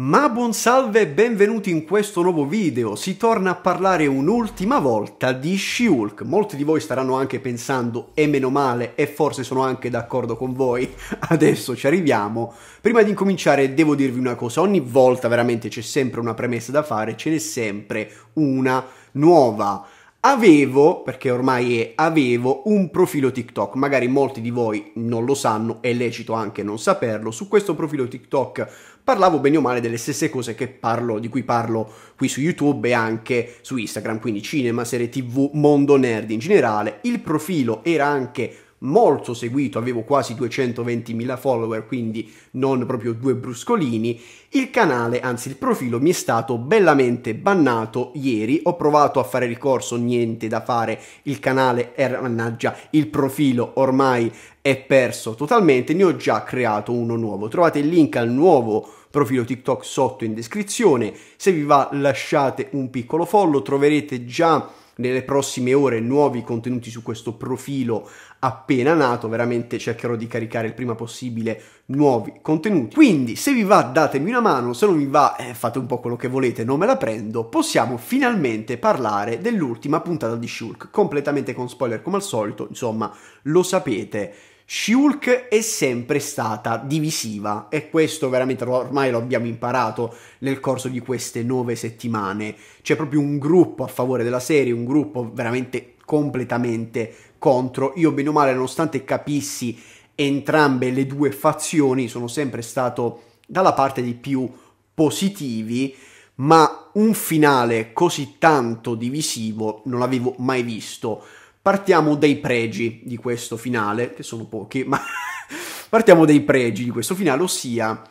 Ma buon salve e benvenuti in questo nuovo video, si torna a parlare un'ultima volta di She-Hulk, molti di voi staranno anche pensando e meno male e forse sono anche d'accordo con voi, adesso ci arriviamo, prima di incominciare devo dirvi una cosa, ogni volta veramente c'è sempre una premessa da fare, ce n'è sempre una nuova, Avevo, perché ormai è avevo, un profilo TikTok, magari molti di voi non lo sanno, è lecito anche non saperlo, su questo profilo TikTok parlavo bene o male delle stesse cose parlo, di cui parlo qui su YouTube e anche su Instagram, quindi cinema, serie tv, mondo nerd in generale, il profilo era anche molto seguito, avevo quasi 220.000 follower, quindi non proprio due bruscolini. Il canale, anzi il profilo, mi è stato bellamente bannato ieri. Ho provato a fare ricorso, niente da fare. Il canale era, mannaggia, il profilo ormai è perso totalmente. Ne ho già creato uno nuovo. Trovate il link al nuovo profilo TikTok sotto in descrizione. Se vi va lasciate un piccolo follow, troverete già nelle prossime ore nuovi contenuti su questo profilo appena nato, veramente cercherò di caricare il prima possibile nuovi contenuti. Quindi se vi va datemi una mano, se non vi va eh, fate un po' quello che volete, non me la prendo, possiamo finalmente parlare dell'ultima puntata di Shulk, completamente con spoiler come al solito, insomma lo sapete. Shulk è sempre stata divisiva e questo veramente ormai lo abbiamo imparato nel corso di queste nove settimane. C'è proprio un gruppo a favore della serie, un gruppo veramente completamente contro. Io bene o male, nonostante capissi entrambe le due fazioni, sono sempre stato dalla parte dei più positivi, ma un finale così tanto divisivo non l'avevo mai visto Partiamo dai pregi di questo finale, che sono pochi, ma partiamo dai pregi di questo finale, ossia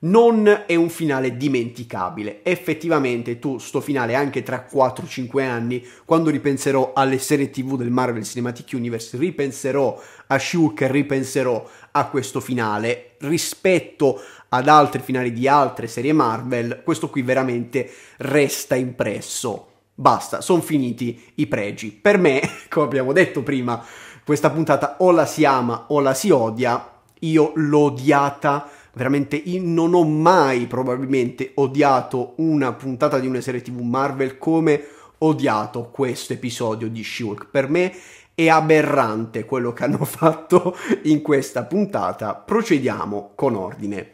non è un finale dimenticabile. Effettivamente tu sto finale anche tra 4-5 anni, quando ripenserò alle serie TV del Marvel Cinematic Universe, ripenserò a Shulk, ripenserò a questo finale rispetto ad altri finali di altre serie Marvel, questo qui veramente resta impresso. Basta, sono finiti i pregi. Per me, come abbiamo detto prima, questa puntata o la si ama o la si odia. Io l'ho odiata veramente io non ho mai probabilmente odiato una puntata di una serie TV Marvel come ho odiato questo episodio di Shulk. Per me è aberrante quello che hanno fatto in questa puntata. Procediamo con ordine.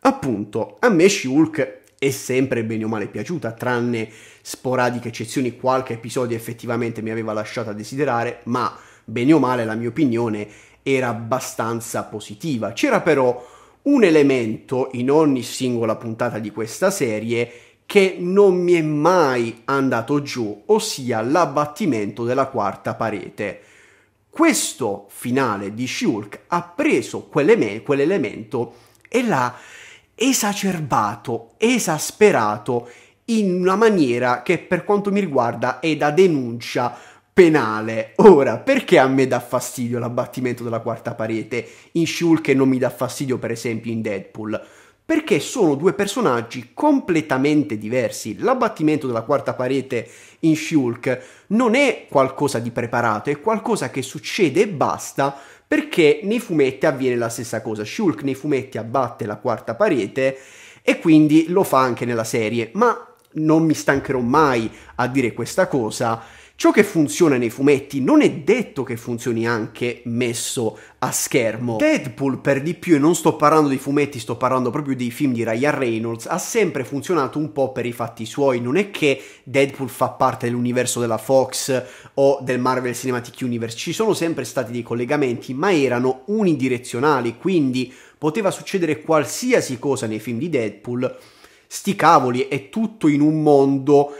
Appunto, a me Shulk è sempre bene o male piaciuta, tranne sporadiche eccezioni, qualche episodio effettivamente mi aveva lasciato a desiderare, ma bene o male la mia opinione era abbastanza positiva. C'era però un elemento in ogni singola puntata di questa serie che non mi è mai andato giù, ossia l'abbattimento della quarta parete. Questo finale di Shulk ha preso quell'elemento e l'ha esacerbato, esasperato in una maniera che per quanto mi riguarda è da denuncia penale. Ora, perché a me dà fastidio l'abbattimento della quarta parete in Shulk e non mi dà fastidio per esempio in Deadpool? Perché sono due personaggi completamente diversi. L'abbattimento della quarta parete in Shulk non è qualcosa di preparato, è qualcosa che succede e basta perché nei fumetti avviene la stessa cosa. Shulk nei fumetti abbatte la quarta parete e quindi lo fa anche nella serie, ma non mi stancherò mai a dire questa cosa Ciò che funziona nei fumetti non è detto che funzioni anche messo a schermo. Deadpool, per di più, e non sto parlando di fumetti, sto parlando proprio dei film di Ryan Reynolds, ha sempre funzionato un po' per i fatti suoi. Non è che Deadpool fa parte dell'universo della Fox o del Marvel Cinematic Universe, ci sono sempre stati dei collegamenti, ma erano unidirezionali, quindi poteva succedere qualsiasi cosa nei film di Deadpool. Sti cavoli, è tutto in un mondo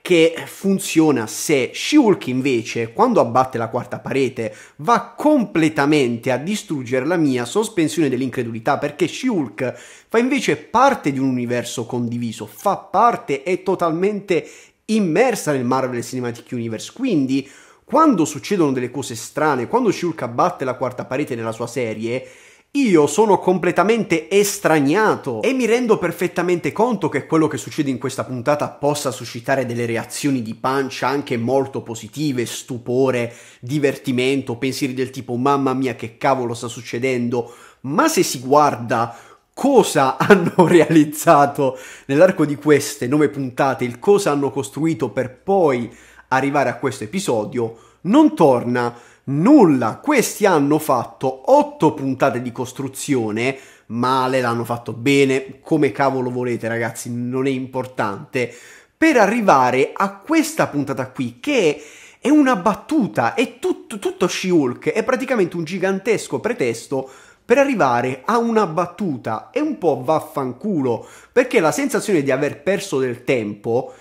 che funziona se Shulk invece, quando abbatte la quarta parete, va completamente a distruggere la mia sospensione dell'incredulità, perché Shulk fa invece parte di un universo condiviso, fa parte e totalmente immersa nel Marvel Cinematic Universe, quindi quando succedono delle cose strane, quando Shulk abbatte la quarta parete nella sua serie, io sono completamente estraniato e mi rendo perfettamente conto che quello che succede in questa puntata possa suscitare delle reazioni di pancia anche molto positive, stupore, divertimento, pensieri del tipo mamma mia che cavolo sta succedendo, ma se si guarda cosa hanno realizzato nell'arco di queste nove puntate, il cosa hanno costruito per poi arrivare a questo episodio, non torna nulla. Questi hanno fatto otto puntate di costruzione, male, l'hanno fatto bene, come cavolo volete ragazzi, non è importante, per arrivare a questa puntata qui che è una battuta, è tutto, tutto She-Hulk, è praticamente un gigantesco pretesto per arrivare a una battuta è un po' vaffanculo, perché la sensazione di aver perso del tempo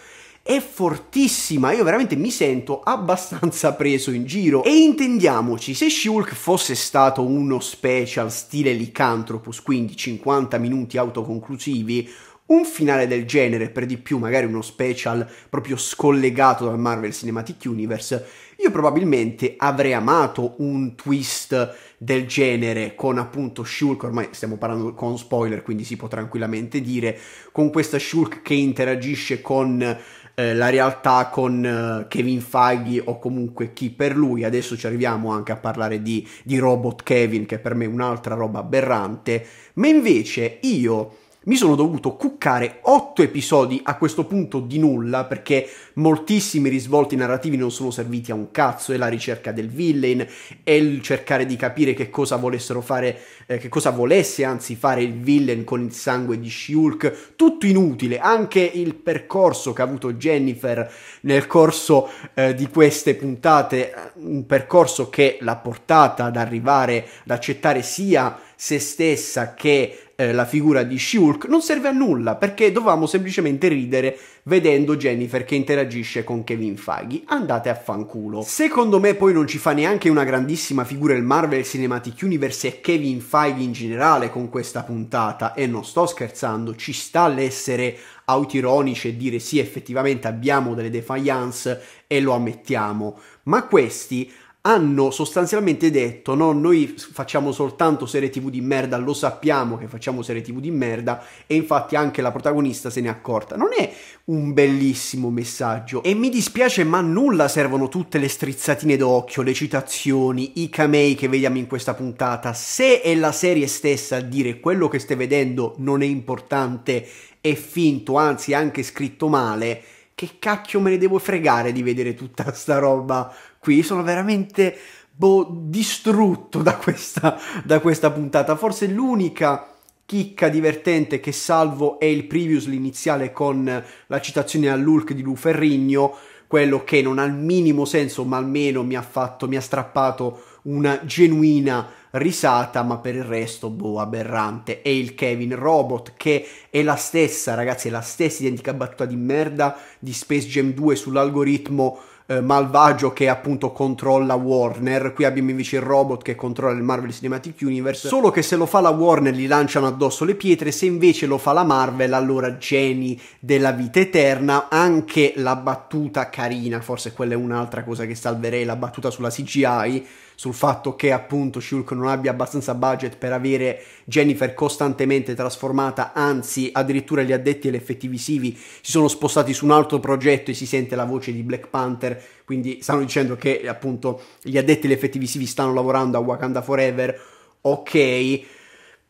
è fortissima. Io veramente mi sento abbastanza preso in giro. E intendiamoci, se Shulk fosse stato uno special stile Lycanthropus, quindi 50 minuti autoconclusivi, un finale del genere, per di più magari uno special proprio scollegato dal Marvel Cinematic Universe, io probabilmente avrei amato un twist del genere con appunto Shulk, ormai stiamo parlando con spoiler, quindi si può tranquillamente dire, con questa Shulk che interagisce con eh, la realtà con eh, Kevin Feige o comunque chi per lui, adesso ci arriviamo anche a parlare di, di Robot Kevin che per me è un'altra roba aberrante, ma invece io mi sono dovuto cuccare otto episodi a questo punto di nulla perché moltissimi risvolti narrativi non sono serviti a un cazzo, è la ricerca del villain, è il cercare di capire che cosa volessero fare, eh, che cosa volesse anzi fare il villain con il sangue di Shulk, tutto inutile, anche il percorso che ha avuto Jennifer nel corso eh, di queste puntate, un percorso che l'ha portata ad arrivare, ad accettare sia se stessa che eh, la figura di Shulk non serve a nulla perché dovevamo semplicemente ridere vedendo Jennifer che interagisce con Kevin Feige. Andate a fanculo. Secondo me poi non ci fa neanche una grandissima figura il Marvel Cinematic Universe e Kevin Feige in generale con questa puntata e non sto scherzando, ci sta l'essere autironici e dire sì effettivamente abbiamo delle defiance e lo ammettiamo, ma questi hanno sostanzialmente detto no, noi facciamo soltanto serie tv di merda, lo sappiamo che facciamo serie tv di merda e infatti anche la protagonista se ne è accorta. Non è un bellissimo messaggio e mi dispiace ma nulla servono tutte le strizzatine d'occhio, le citazioni, i camei che vediamo in questa puntata. Se è la serie stessa a dire quello che stai vedendo non è importante, è finto, anzi è anche scritto male, che cacchio me ne devo fregare di vedere tutta sta roba qui sono veramente boh, distrutto da questa, da questa puntata. Forse l'unica chicca divertente che salvo è il previous l'iniziale con la citazione all'Hulk di Lu Ferrigno, quello che non ha il minimo senso, ma almeno mi ha fatto, mi ha strappato una genuina risata, ma per il resto, boh, aberrante. E il Kevin Robot, che è la stessa, ragazzi, è la stessa identica battuta di merda di Space Jam 2 sull'algoritmo eh, malvagio che appunto controlla Warner, qui abbiamo invece il robot che controlla il Marvel Cinematic Universe, solo che se lo fa la Warner gli lanciano addosso le pietre, se invece lo fa la Marvel allora geni della vita eterna, anche la battuta carina, forse quella è un'altra cosa che salverei, la battuta sulla CGI, sul fatto che appunto Shulk non abbia abbastanza budget per avere Jennifer costantemente trasformata, anzi addirittura gli addetti e gli effettivi si sono spostati su un altro progetto e si sente la voce di Black Panther, quindi stanno dicendo che appunto gli addetti e gli effettivi stanno lavorando a Wakanda Forever, ok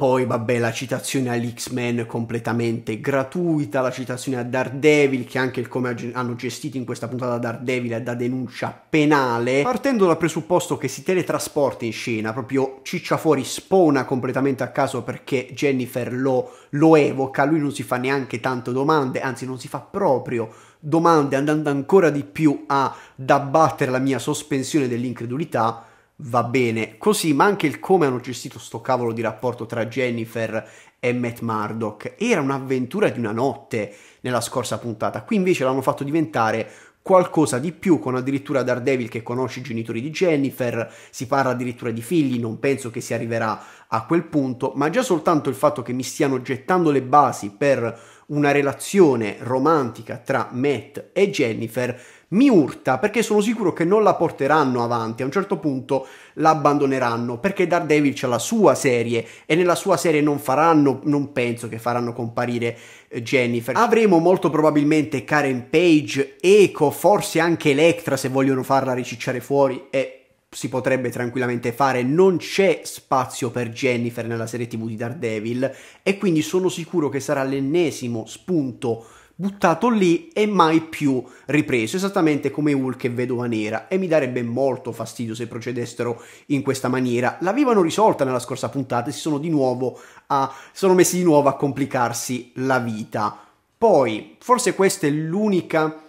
poi, vabbè, la citazione all'X-Men completamente gratuita, la citazione a Daredevil, che anche il come hanno gestito in questa puntata Daredevil è da denuncia penale. Partendo dal presupposto che si teletrasporta in scena, proprio ciccia fuori, spona completamente a caso perché Jennifer lo, lo evoca, lui non si fa neanche tanto domande, anzi non si fa proprio domande, andando ancora di più ad abbattere la mia sospensione dell'incredulità va bene così, ma anche il come hanno gestito sto cavolo di rapporto tra Jennifer e Matt Murdock. Era un'avventura di una notte nella scorsa puntata, qui invece l'hanno fatto diventare qualcosa di più con addirittura Daredevil che conosce i genitori di Jennifer, si parla addirittura di figli, non penso che si arriverà a quel punto, ma già soltanto il fatto che mi stiano gettando le basi per una relazione romantica tra Matt e Jennifer mi urta perché sono sicuro che non la porteranno avanti, a un certo punto la abbandoneranno perché Daredevil c'ha la sua serie e nella sua serie non faranno, non penso che faranno comparire eh, Jennifer. Avremo molto probabilmente Karen Page, Eco, forse anche Electra se vogliono farla ricicciare fuori e si potrebbe tranquillamente fare, non c'è spazio per Jennifer nella serie TV di Daredevil e quindi sono sicuro che sarà l'ennesimo spunto buttato lì e mai più ripreso, esattamente come Hulk e Vedova Nera, e mi darebbe molto fastidio se procedessero in questa maniera. L'avevano risolta nella scorsa puntata e si sono di nuovo a, sono messi di nuovo a complicarsi la vita. Poi, forse questa è l'unica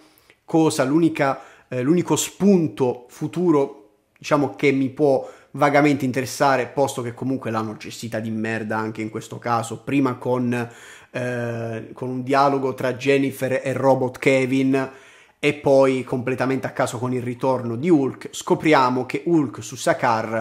cosa, l'unica, eh, l'unico spunto futuro, diciamo, che mi può vagamente interessare, posto che comunque l'hanno gestita di merda anche in questo caso, prima con eh, con un dialogo tra Jennifer e Robot Kevin e poi completamente a caso con il ritorno di Hulk scopriamo che Hulk su Sakaar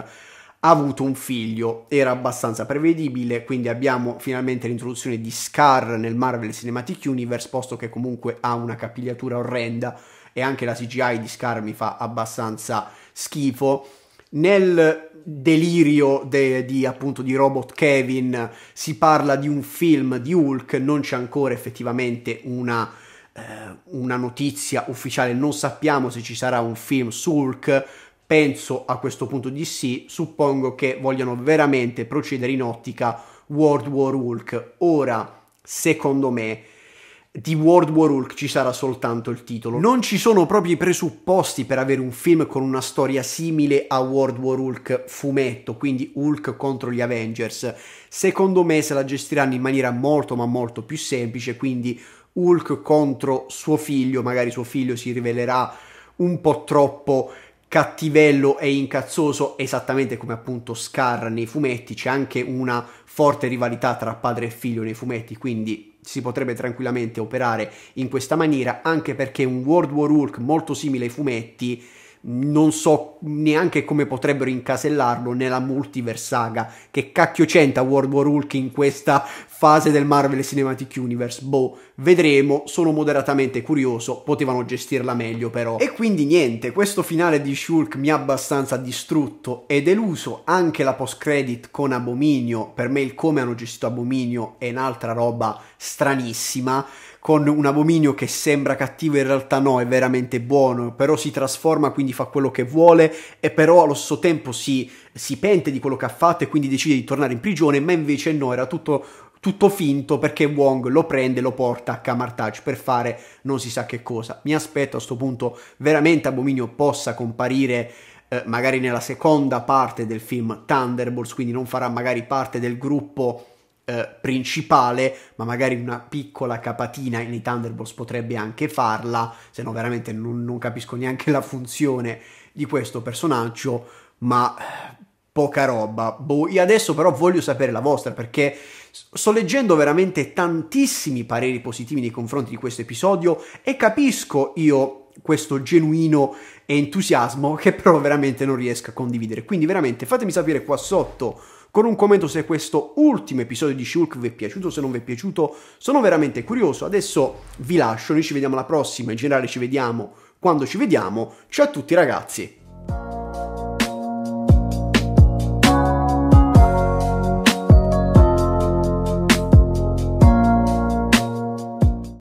ha avuto un figlio, era abbastanza prevedibile, quindi abbiamo finalmente l'introduzione di Scar nel Marvel Cinematic Universe, posto che comunque ha una capigliatura orrenda e anche la CGI di Scar mi fa abbastanza schifo nel delirio de, di appunto di Robot Kevin si parla di un film di Hulk, non c'è ancora effettivamente una, eh, una notizia ufficiale, non sappiamo se ci sarà un film su Hulk, penso a questo punto di sì, suppongo che vogliano veramente procedere in ottica World War Hulk. Ora, secondo me, di World War Hulk ci sarà soltanto il titolo. Non ci sono proprio i presupposti per avere un film con una storia simile a World War Hulk fumetto, quindi Hulk contro gli Avengers. Secondo me se la gestiranno in maniera molto ma molto più semplice, quindi Hulk contro suo figlio, magari suo figlio si rivelerà un po' troppo cattivello e incazzoso, esattamente come appunto Scar nei fumetti, c'è anche una forte rivalità tra padre e figlio nei fumetti, quindi si potrebbe tranquillamente operare in questa maniera, anche perché un World War Hulk molto simile ai fumetti non so neanche come potrebbero incasellarlo nella multiversaga. Che cacchio c'entra World War Hulk in questa fase del Marvel Cinematic Universe. Boh, vedremo, sono moderatamente curioso, potevano gestirla meglio però. E quindi niente, questo finale di Shulk mi ha abbastanza distrutto e deluso, anche la post credit con Abominio, per me il come hanno gestito Abominio è un'altra roba stranissima con un abominio che sembra cattivo in realtà no, è veramente buono, però si trasforma quindi fa quello che vuole e però allo stesso tempo si, si pente di quello che ha fatto e quindi decide di tornare in prigione, ma invece no, era tutto tutto finto perché Wong lo prende e lo porta a Kamartaj per fare non si sa che cosa. Mi aspetto a questo punto veramente Abominio possa comparire eh, magari nella seconda parte del film Thunderbolts, quindi non farà magari parte del gruppo eh, principale, ma magari una piccola capatina nei Thunderbolts potrebbe anche farla, se no veramente non, non capisco neanche la funzione di questo personaggio, ma poca roba. Boh, io adesso però voglio sapere la vostra perché Sto leggendo veramente tantissimi pareri positivi nei confronti di questo episodio e capisco io questo genuino entusiasmo che però veramente non riesco a condividere. Quindi veramente fatemi sapere qua sotto con un commento se questo ultimo episodio di Shulk vi è piaciuto, se non vi è piaciuto, sono veramente curioso. Adesso vi lascio, noi ci vediamo alla prossima, in generale ci vediamo quando ci vediamo. Ciao a tutti ragazzi!